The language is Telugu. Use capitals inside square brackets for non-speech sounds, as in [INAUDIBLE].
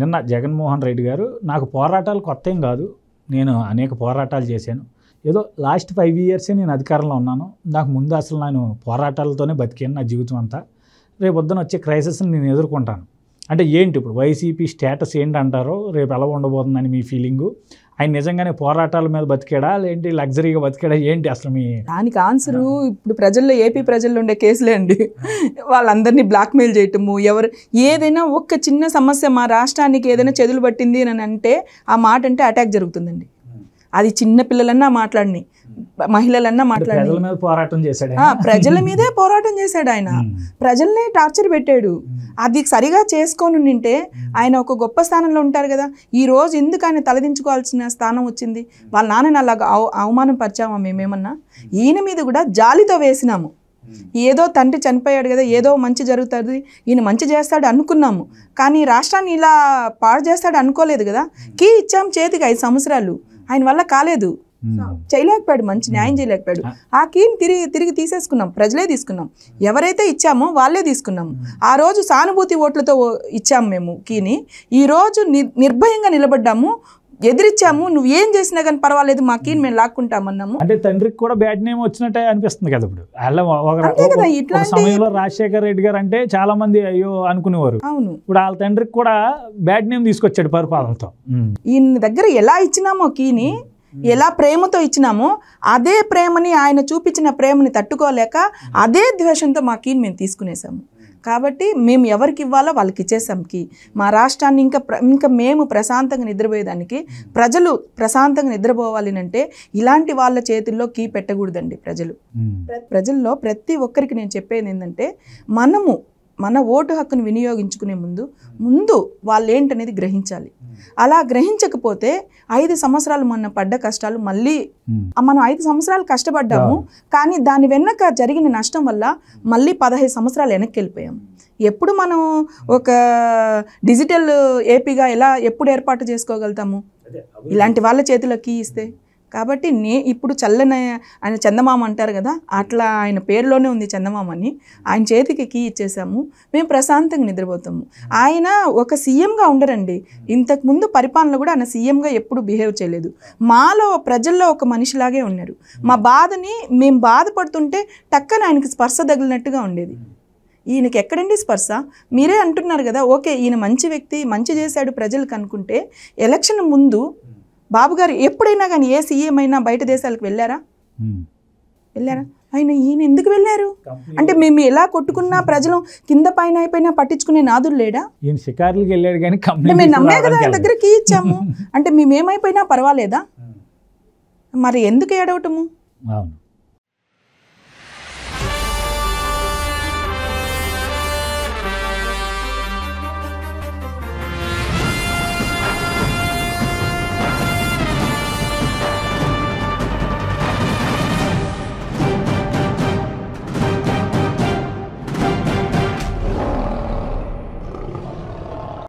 నిన్న జగన్మోహన్ రెడ్డి గారు నాకు పోరాటాలు కొత్త ఏం కాదు నేను అనేక పోరాటాలు చేశాను ఏదో లాస్ట్ ఫైవ్ ఇయర్సే నేను అధికారంలో ఉన్నాను నాకు ముందు అసలు నేను పోరాటాలతోనే బతికాను నా జీవితం అంతా రేపు వద్దన వచ్చే క్రైసిస్ని నేను ఎదుర్కొంటాను అంటే ఏంటి ఇప్పుడు వైసీపీ స్టేటస్ ఏంటంటారో రేపు ఎలా ఉండబోతుందని మీ ఫీలింగు ఆయన నిజంగానే పోరాటాల మీద బతికాడా లేదు లగ్జరీగా బతికాడా ఏంటి అసలు మీ దానికి ఆన్సరు ఇప్పుడు ప్రజల్లో ఏపీ ప్రజల్లో ఉండే కేసులే అండి వాళ్ళందరినీ బ్లాక్మెయిల్ చేయటము ఎవరు ఏదైనా ఒక్క చిన్న సమస్య మా రాష్ట్రానికి ఏదైనా చెదులు పట్టింది అని అంటే ఆ మాట అంటే అటాక్ జరుగుతుందండి అది చిన్న పిల్లలన్నా మాట్లాడిని మహిళలన్నా మాట్లాడి ప్రజల మీదే పోరాటం చేశాడు ఆయన ప్రజల మీదే పోరాటం చేశాడు ఆయన ప్రజల్నే టార్చర్ పెట్టాడు అది సరిగా చేసుకొని ఉంటే ఆయన ఒక గొప్ప స్థానంలో ఉంటారు కదా ఈ రోజు ఎందుకు ఆయన తలదించుకోవాల్సిన స్థానం వచ్చింది వాళ్ళ నాన్నని అలాగా అవ అవమానం పరిచామా మేమేమన్నా ఈయన మీద కూడా జాలితో వేసినాము ఏదో తండ్రి చనిపోయాడు కదా ఏదో మంచి జరుగుతుంది ఈయన మంచి చేస్తాడు అనుకున్నాము కానీ రాష్ట్రాన్ని ఇలా పాడు చేస్తాడు అనుకోలేదు కదా కీ ఇచ్చాం చేతికి ఐదు సంవత్సరాలు ఆయన వల్ల కాలేదు Hmm. చేయలేకపోయాడు మంచి న్యాయం hmm. చేయలేకపోయాడు ah. ఆ కీని తిరిగి తిరిగి తీసేసుకున్నాం ప్రజలే తీసుకున్నాం ఎవరైతే ఇచ్చామో వాళ్ళే తీసుకున్నాము hmm. ఆ రోజు సానుభూతి ఓట్లతో ఇచ్చాము మేము కీని ఈ రోజు నిర్భయంగా నిలబడ్డాము ఎదిరిచ్చాము నువ్వు ఏం చేసినా కానీ పర్వాలేదు మా కీని మేము లాక్కుంటామన్నాము అంటే తండ్రికి కూడా బ్యాడ్ నేమ్ వచ్చినట్టే అనిపిస్తుంది కదా ఇప్పుడు అలా ఒక సమయంలో రాజశేఖర్ రెడ్డి గారు అంటే చాలా మంది అయ్యో అనుకునేవారు అవును ఇప్పుడు వాళ్ళ తండ్రికి కూడా బ్యాడ్ నేమ్ తీసుకొచ్చాడు పరిపాలనతో ఈయన దగ్గర ఎలా ఇచ్చినామో కీని ఎలా ప్రేమతో ఇచ్చినామో అదే ప్రేమని ఆయన చూపించిన ప్రేమని తట్టుకోలేక అదే ద్వేషంతో మా కీని మేము తీసుకునేసాము కాబట్టి మేము ఎవరికి ఇవ్వాలో వాళ్ళకి కీ మా రాష్ట్రాన్ని ఇంకా ఇంకా మేము ప్రశాంతంగా నిద్రపోయేదానికి ప్రజలు ప్రశాంతంగా నిద్రపోవాలి అంటే ఇలాంటి వాళ్ళ చేతుల్లో కీ పెట్టకూడదండి ప్రజలు ప్రజల్లో ప్రతి ఒక్కరికి నేను చెప్పేది ఏంటంటే మనము మన ఓటు హక్కును వినియోగించుకునే ముందు ముందు వాళ్ళు ఏంటనేది గ్రహించాలి అలా గ్రహించకపోతే ఐదు సంవత్సరాలు మన పడ్డ కష్టాలు మళ్ళీ మనం ఐదు సంవత్సరాలు కష్టపడ్డాము కానీ దాని వెనక జరిగిన నష్టం వల్ల మళ్ళీ పదహైదు సంవత్సరాలు వెనక్కి వెళ్ళిపోయాము ఎప్పుడు మనం ఒక డిజిటల్ ఏపీగా ఎలా ఎప్పుడు ఏర్పాటు చేసుకోగలుగుతాము ఇలాంటి వాళ్ళ చేతిలో కీ ఇస్తే కాబట్టి నే ఇప్పుడు చల్లని ఆయన చందమామ అంటారు కదా అట్లా ఆయన పేరులోనే ఉంది చందమామ అని ఆయన చేతికి కీ ఇచ్చేసాము మేము ప్రశాంతంగా నిద్రపోతాము ఆయన ఒక సీఎంగా ఉండరండి ఇంతకుముందు పరిపాలన కూడా ఆయన సీఎంగా ఎప్పుడు బిహేవ్ చేయలేదు మాలో ప్రజల్లో ఒక మనిషిలాగే ఉన్నారు మా బాధని మేము బాధపడుతుంటే టక్కన ఆయనకి స్పర్శ తగిలినట్టుగా ఉండేది ఈయనకి ఎక్కడండి స్పర్శ మీరే అంటున్నారు కదా ఓకే ఈయన మంచి వ్యక్తి మంచి చేశాడు ప్రజలకు అనుకుంటే ఎలక్షన్ ముందు బాబుగారు ఎప్పుడైనా కానీ ఏ సీఎం అయినా బయట దేశాలకు వెళ్ళారా వెళ్ళారా ఆయన ఈయన ఎందుకు వెళ్ళారు అంటే మేము ఎలా కొట్టుకున్నా ప్రజలు కింద పైన అయిపోయినా పట్టించుకునే నాదులు లేడా షికారులకు వెళ్ళాడు కానీ మేము నమ్మే కదా ఆయన దగ్గర ఇచ్చాము [LAUGHS] అంటే మేమేమైపోయినా పర్వాలేదా మరి ఎందుకు ఏడవటము అవును